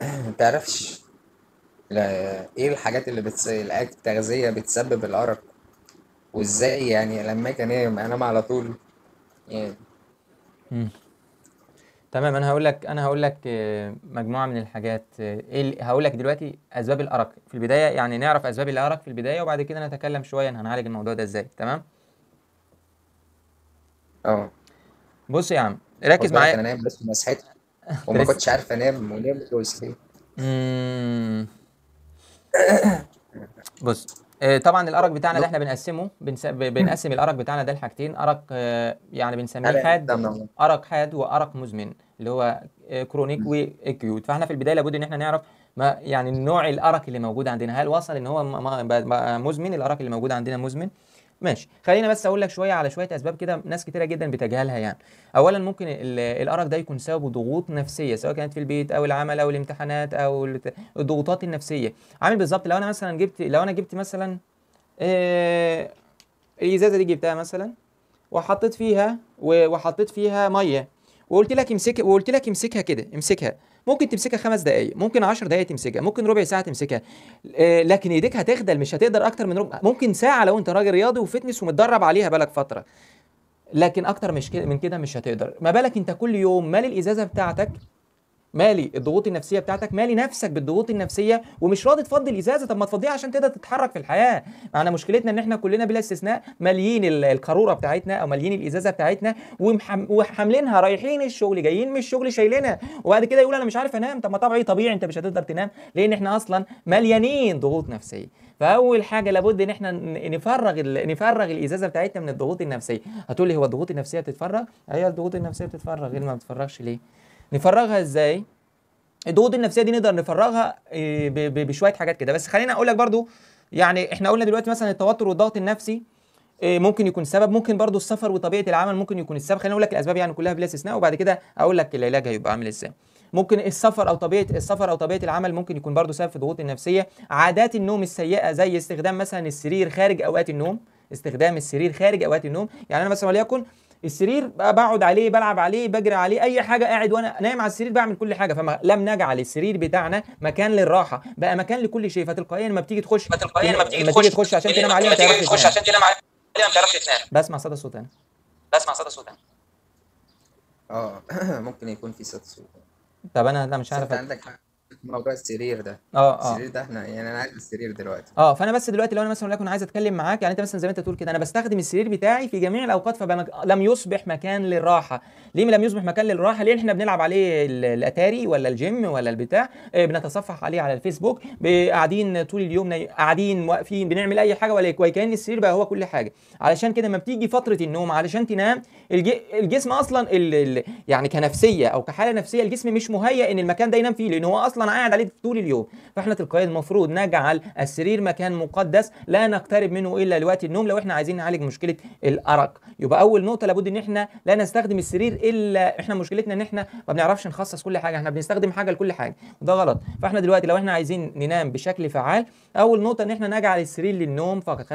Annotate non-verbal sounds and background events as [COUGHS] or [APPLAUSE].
[CLEARS THROAT] تعرفش لا ايه الحاجات اللي بتس... الاكل التغذية بتسبب الأرق وازاي يعني لما كان ايه انام على طول يعني تمام انا هقول لك انا هقول لك آه، مجموعه من الحاجات آه، ايه هقول لك دلوقتي اسباب الارق في البدايه يعني نعرف اسباب الارق في البدايه وبعد كده نتكلم شويه هنعالج الموضوع ده ازاي تمام اه بص يا عم ركز معايا انا نايم بس صحيتش وما كنتش عارف انام ونمت وصحيت [COUGHS] بص آه، طبعا الارق بتاعنا ده احنا بنقسمه بنس... بنقسم الارق بتاعنا ده لحاجتين ارق آه، يعني بنسميه حاد ارق حاد وارق مزمن اللي هو آه، كرونيك واكيوت فاحنا في البدايه لابد ان احنا نعرف ما يعني نوع الارق اللي موجود عندنا هل وصل ان هو مزمن الارق اللي موجود عندنا مزمن ماشي خلينا بس اقول لك شويه على شويه اسباب كده ناس كتيره جدا بتجهلها يعني اولا ممكن الارق ده يكون سببه ضغوط نفسيه سواء كانت في البيت او العمل او الامتحانات او الضغوطات النفسيه عامل بالظبط لو انا مثلا جبت لو انا جبت مثلا آه الازازه دي جبتها مثلا وحطيت فيها وحطيت فيها ميه وقلت لك امسك وقلت لك امسكها كده امسكها ممكن تمسكها خمس دقائق ممكن عشر دقائق تمسكها ممكن ربع ساعه تمسكها آه، لكن ايديك هتخدل مش هتقدر اكتر من ربع ممكن ساعه لو انت راجل رياضي وفتنس ومتدرب عليها بقالك فتره لكن اكتر مش من كده مش هتقدر ما بالك انت كل يوم مال الازازه بتاعتك مالي الضغوط النفسيه بتاعتك مالي نفسك بالضغوط النفسيه ومش راضي تفضي الازازه طب ما تفضيها عشان تقدر تتحرك في الحياه معنا مشكلتنا ان احنا كلنا بلا استثناء ماليين القاروره بتاعتنا او ماليين الازازه بتاعتنا وحاملينها رايحين الشغل جايين من الشغل شايلنا وبعد كده يقول انا مش عارف انام طب ما طبيعي طبيعي انت مش هتقدر تنام لان احنا اصلا مليانين ضغوط نفسيه فاول حاجه لابد ان احنا نفرغ نفرغ الازازه بتاعتنا من الضغوط النفسيه هتقول لي هو الضغوط النفسيه بتتفرغ هي أيوة، الضغوط النفسيه بتتفرغ غير ما بتتفرغش ليه نفرغها ازاي الضغوط النفسيه دي نقدر نفرغها آه، بشويه حاجات كده بس خلينا اقول لك برده يعني احنا قلنا دلوقتي مثلا التوتر والضغط النفسي آه، ممكن يكون سبب ممكن برضو السفر وطبيعه العمل ممكن يكون السبب خلينا اقول لك الاسباب يعني كلها بلا استثناء وبعد كده اقول لك العلاج هيبقى عامل ازاي ممكن السفر او طبيعه السفر او طبيعه العمل ممكن يكون برضو سبب في الضغوط النفسيه عادات النوم السيئه زي استخدام مثلا السرير خارج اوقات النوم استخدام السرير خارج اوقات النوم يعني انا مثلا وليكن السرير بقعد عليه بلعب عليه بجري عليه اي حاجه قاعد وانا نايم على السرير بعمل كل حاجه فلم نجعل السرير بتاعنا مكان للراحه بقى مكان لكل شيء فتلقائيا ما بتيجي تخش فتلقائيا ما بتيجي تخش تخش عشان تنام عليه ما تعرفش تخش عشان تنام عليه ما تعرفش تنام بسمع صدى صوت انا بسمع صدى صوت انا اه [CLEARS THROAT] ممكن يكون في صدى صوت طب انا لا مش عارف عندك حق موضوع السرير ده اه اه السرير ده احنا يعني انا عايز السرير دلوقتي اه فانا بس دلوقتي لو انا مثلا انا عايز اتكلم معاك يعني انت مثلا زي ما انت تقول كده انا بستخدم السرير بتاعي في جميع الاوقات فلم يصبح مكان للراحه ليه لم يصبح مكان للراحه ليه احنا بنلعب عليه الاتاري ولا الجيم ولا البتاع آه، بنتصفح عليه على الفيسبوك قاعدين طول اليوم قاعدين واقفين بنعمل اي حاجه ولا كان السرير بقى هو كل حاجه علشان كده لما بتيجي فتره النوم علشان تنام الجسم اصلا ال يعني كنفسيه او كحاله نفسيه الجسم مش مهيئ ان المكان ده ينام فيه لان هو اصلا انا قاعد عليه طول اليوم فاحنا تلقائيا المفروض نجعل السرير مكان مقدس لا نقترب منه الا لوقت النوم لو احنا عايزين نعالج مشكله الارق يبقى اول نقطه لابد ان احنا لا نستخدم السرير الا احنا مشكلتنا ان احنا ما بنعرفش نخصص كل حاجه احنا بنستخدم حاجه لكل حاجه وده غلط فاحنا دلوقتي لو احنا عايزين ننام بشكل فعال اول نقطه ان احنا نجعل السرير للنوم فقط